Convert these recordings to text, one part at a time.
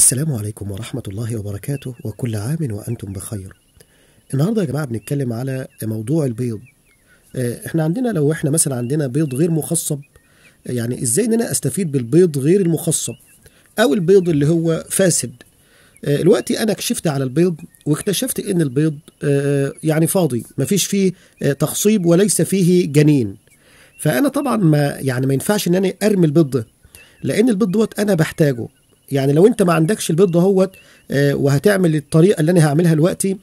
السلام عليكم ورحمة الله وبركاته وكل عام وأنتم بخير. النهاردة يا جماعة بنتكلم على موضوع البيض. آه، احنا عندنا لو احنا مثلا عندنا بيض غير مخصب يعني ازاي ان انا استفيد بالبيض غير المخصب او البيض اللي هو فاسد. الوقت آه، انا كشفت على البيض واكتشفت ان البيض آه، يعني فاضي مفيش فيه تخصيب وليس فيه جنين. فانا طبعا ما يعني ما ينفعش ان انا ارمي البيض ده لان البيض دوت انا بحتاجه يعني لو انت ما عندكش البيض دهوت آه، وهتعمل الطريقه اللي انا هعملها دلوقتي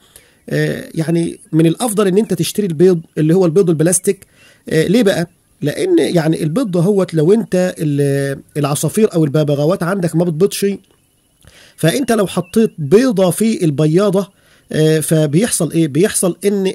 آه، يعني من الافضل ان انت تشتري البيض اللي هو البيض البلاستيك آه، ليه بقى لان يعني البيض دهوت لو انت العصافير او الببغاوات عندك ما بتبيضش فانت لو حطيت بيضه في البياضه فبيحصل ايه بيحصل ان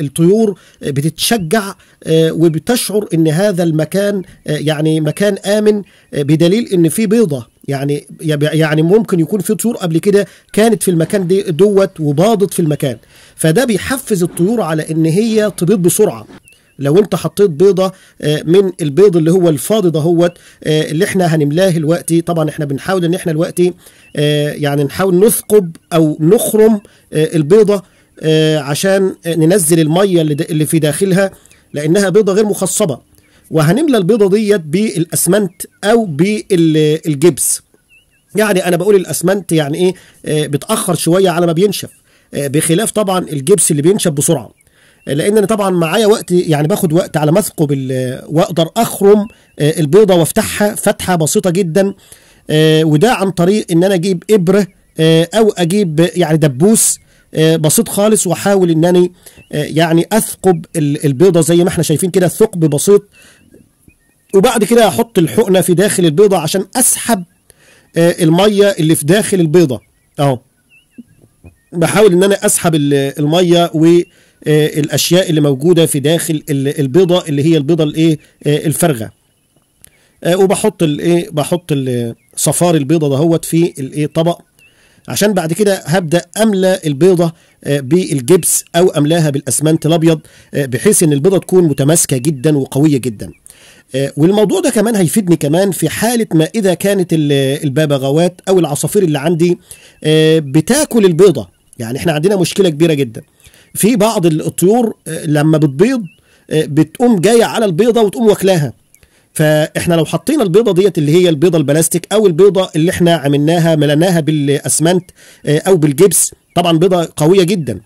الطيور بتتشجع وبتشعر ان هذا المكان يعني مكان امن بدليل ان في بيضه يعني يعني ممكن يكون في طيور قبل كده كانت في المكان دي دوت وباضت في المكان فده بيحفز الطيور على ان هي تبيض بسرعه لو انت حطيت بيضه آه، من البيض اللي هو الفاضي دهوت آه، اللي احنا هنملاه دلوقتي طبعا احنا بنحاول ان احنا دلوقتي آه، يعني نحاول نثقب او نخرم البيضه عشان ننزل الميه اللي في داخلها لانها بيضه غير مخصبه وهنملى البيضه ديت بالاسمنت او بالجبس يعني انا بقول الاسمنت يعني ايه آه، بتاخر شويه على ما بينشف آه، بخلاف طبعا الجبس اللي بينشف بسرعه لان انا طبعا معايا وقت يعني باخد وقت على ما اثقب واقدر اخرم آه، البيضه وافتحها فتحه بسيطه جدا وده عن طريق ان انا اجيب ابره او اجيب يعني دبوس آه، بسيط خالص واحاول انني آه، يعني اثقب البيضه زي ما احنا شايفين كده ثقب بسيط وبعد كده احط الحقنه في داخل البيضه عشان اسحب آه، الميه اللي في داخل البيضه اهو بحاول ان انا اسحب الميه والاشياء اللي موجوده في داخل البيضه اللي هي البيضه الايه الفارغه وبحط الايه بحط صفار البيضه دهوت في الايه طبق عشان بعد كده هبدا املى البيضه آه، بالجبس او املاها بالاسمنت الابيض آه، بحيث ان البيضه تكون متماسكه جدا وقويه جدا آه، والموضوع ده كمان هيفيدني كمان في حالة ما إذا كانت الببغاوات أو العصافير اللي عندي بتاكل البيضة يعني إحنا عندنا مشكلة كبيرة جدا في بعض الطيور لما بتبيض بتقوم جاية على البيضة وتقوم واكلاها فاحنا لو حطينا البيضه ديت اللي هي البيضه البلاستيك او البيضه اللي احنا عملناها ملناها بالاسمنت آه، او بالجبس طبعا بيضه قويه جدا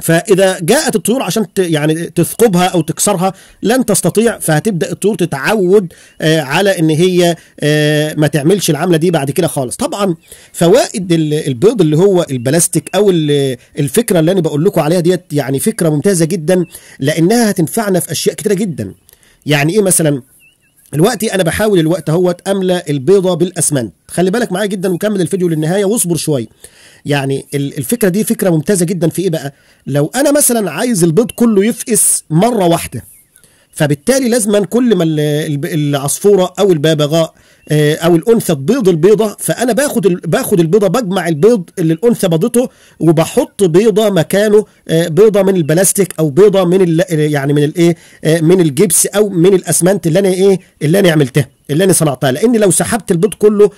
فاذا جاءت الطيور عشان يعني تثقبها او تكسرها لن تستطيع فهتبدا الطيور تتعود آه، على ان هي آه، ما تعملش العمله دي بعد كده خالص طبعا فوائد البيض اللي هو البلاستيك او الفكره اللي انا بقول لكم عليها ديت يعني فكره ممتازه جدا لانها هتنفعنا في اشياء كتيره جدا يعني ايه مثلا دلوقتي انا بحاول الوقت اهوت املى البيضه بالاسمنت خلي بالك معايا جدا وكمل الفيديو للنهايه واصبر شويه يعني الفكره دي فكره ممتازه جدا في ايه بقى لو انا مثلا عايز البيض كله يفقس مره واحده فبالتالي لازما كل ما العصفوره او الببغاء آه، او الانثى تبيض البيضه فانا باخد باخد البيضه بجمع البيض اللي الانثى بيضته وبحط بيضه مكانه آه، بيضه من البلاستيك او بيضه من آه، يعني من الايه من الجبس او من الاسمنت اللي انا ايه اللي انا عملتها اللي انا صنعتها لان لو سحبت البيض كله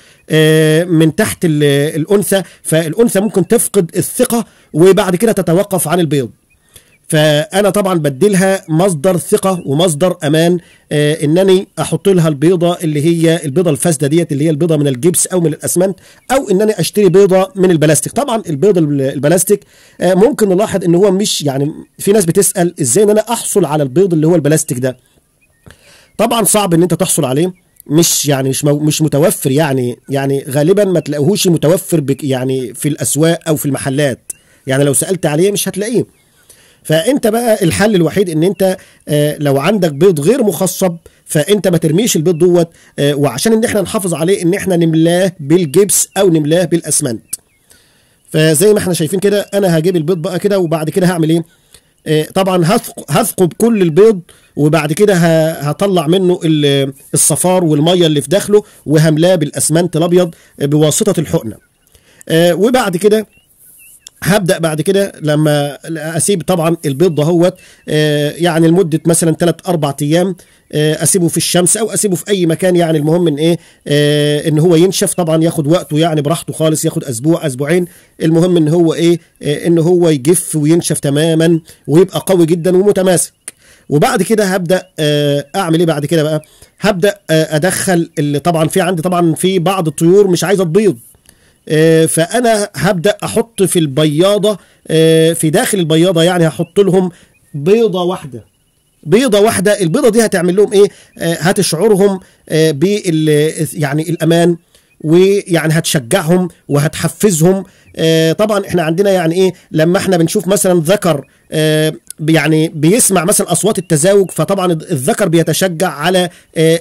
من تحت الانثى فالانثى ممكن تفقد الثقه وبعد كده تتوقف عن البيض فانا طبعا بديلها مصدر ثقه ومصدر امان آه انني احط لها البيضه اللي هي البيضه الفاسده ديت اللي هي البيضه من الجبس او من الاسمنت او انني اشتري بيضه من البلاستيك طبعا البيض البلاستيك آه ممكن نلاحظ ان هو مش يعني في ناس بتسال ازاي ان انا احصل على البيض اللي هو البلاستيك ده طبعا صعب ان انت تحصل عليه مش يعني مش مو مش متوفر يعني يعني غالبا ما تلاقوهوش متوفر يعني في الاسواق او في المحلات يعني لو سالت عليه مش هتلاقيه فانت بقى الحل الوحيد ان انت آه، لو عندك بيض غير مخصب فانت ما ترميش البيض دوت آه، وعشان ان احنا نحافظ عليه ان احنا نملاه بالجبس او نملاه بالاسمنت فزي ما احنا شايفين كده انا هجيب البيض بقى كده وبعد كده هعمل ايه آه، طبعا هثقب كل البيض وبعد كده هطلع منه الصفار والميه اللي في داخله وهملاه بالاسمنت الابيض بواسطه الحقنه وبعد كده هبدا بعد كده لما اسيب طبعا البيض اهوت آه، يعني لمده مثلا 3 4 ايام آه، اسيبه في الشمس او اسيبه في اي مكان يعني المهم ان ايه آه، ان هو ينشف طبعا ياخد وقته يعني براحته خالص ياخد اسبوع اسبوعين المهم ان هو ايه ان هو يجف وينشف تماما ويبقى قوي جدا ومتماسك وبعد كده هبدا اعمل ايه بعد كده بقى هبدا ادخل اللي طبعا في عندي طبعا في بعض الطيور مش عايزه تبيض آه، فانا هبدا احط في البياضه آه، في داخل البياضه يعني هحط لهم بيضه واحده بيضه واحده البيضه دي هتعمل لهم ايه آه، هتشعرهم بال يعني الامان ويعني هتشجعهم وهتحفزهم طبعا احنا عندنا يعني ايه لما احنا بنشوف مثلا ذكر يعني بيسمع مثلا اصوات التزاوج فطبعا الذكر بيتشجع على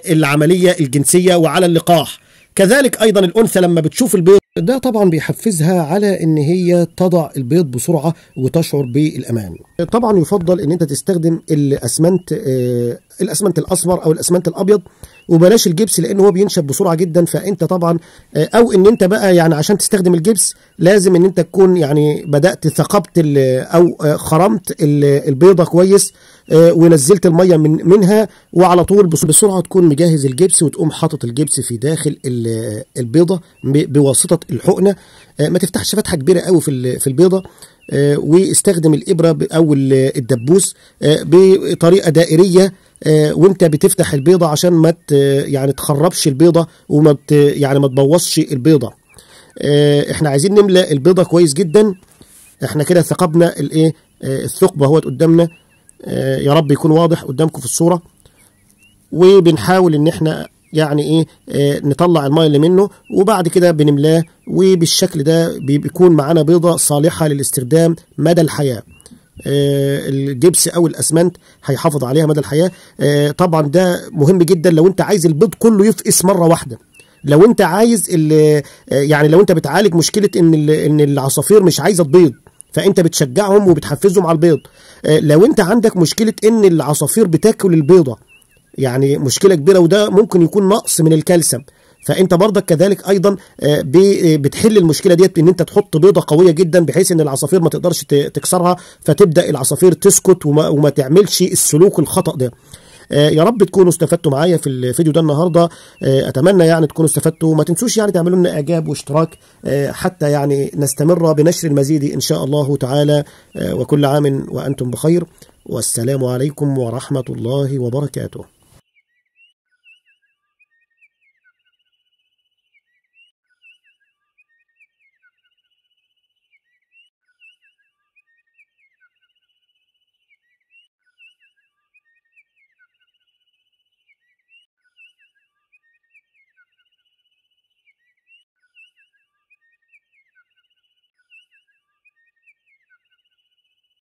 العمليه الجنسيه وعلى اللقاح كذلك ايضا الانثى لما بتشوف البيض ده طبعا بيحفزها على ان هي تضع البيض بسرعه وتشعر بالامان طبعا يفضل ان انت تستخدم الاسمنت آه، الاسمنت الاسمر او الاسمنت الابيض وبلاش الجبس لان هو بينشف بسرعه جدا فانت طبعا آه، او ان انت بقى يعني عشان تستخدم الجبس لازم ان انت تكون يعني بدات ثقبت او آه، خرمت البيضه كويس آه، ونزلت الميه من منها وعلى طول بسرعه تكون مجهز الجبس وتقوم حاطط الجبس في داخل البيضه بواسطه الحقنه ما تفتحش فتحه كبيره قوي في في البيضه واستخدم الابره او الدبوس بطريقه دائريه آه، وانت بتفتح البيضه عشان ما يعني تخربش البيضه وما يعني ما تبوظش البيضه آه، احنا عايزين نملى البيضه كويس جدا احنا كده ثقبنا الايه آه، الثقب اهوت قدامنا يا رب يكون واضح قدامكم في الصوره وبنحاول ان احنا يعني ايه نطلع الماء اللي منه وبعد كده بنملاه وبالشكل ده بيكون معانا بيضه صالحه للاستخدام مدى الحياه آه، الجبس او الاسمنت هيحافظ عليها مدى الحياه آه، طبعا ده مهم جدا لو انت عايز البيض كله يفقس مره واحده لو انت عايز آه، يعني لو انت بتعالج مشكله ان ان العصافير مش عايزه تبيض فانت بتشجعهم وبتحفزهم على البيض لو انت عندك مشكله ان العصافير بتاكل البيضه يعني مشكله كبيره وده ممكن يكون نقص من الكالسيوم فانت برضك كذلك ايضا آه، بتحل المشكله ديت ان انت تحط بيضه قويه جدا بحيث ان العصافير ما تقدرش تكسرها فتبدا العصافير تسكت وما, وما تعملش السلوك الخطا ده آه، يا رب تكونوا استفدتوا معايا في الفيديو ده النهارده آه، اتمنى يعني تكونوا استفدتوا وما تنسوش يعني تعملوا لنا اعجاب واشتراك حتى يعني نستمر بنشر المزيد ان شاء الله تعالى وكل عام وانتم بخير والسلام عليكم ورحمه الله وبركاته